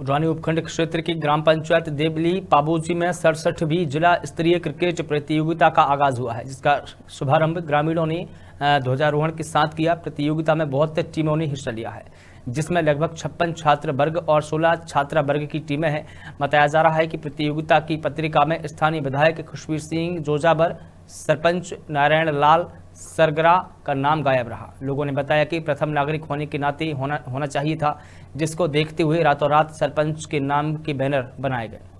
रानी उपखंड क्षेत्र की ग्राम पंचायत देवली पाबोजी में सड़सठवीं जिला स्तरीय क्रिकेट प्रतियोगिता का आगाज हुआ है जिसका शुभारंभ ग्रामीणों ने ध्वजारोहण के साथ किया प्रतियोगिता में बहुत टीमों ने हिस्सा लिया है जिसमें लगभग छप्पन छात्र वर्ग और 16 छात्रा वर्ग की टीमें हैं बताया जा रहा है कि प्रतियोगिता की पत्रिका में स्थानीय विधायक खुशवीर सिंह जोजावर सरपंच नारायण लाल सरगरा का नाम गायब रहा लोगों ने बताया कि प्रथम नागरिक होने के नाते होना होना चाहिए था जिसको देखते हुए रातों रात सरपंच के नाम के बैनर बनाए गए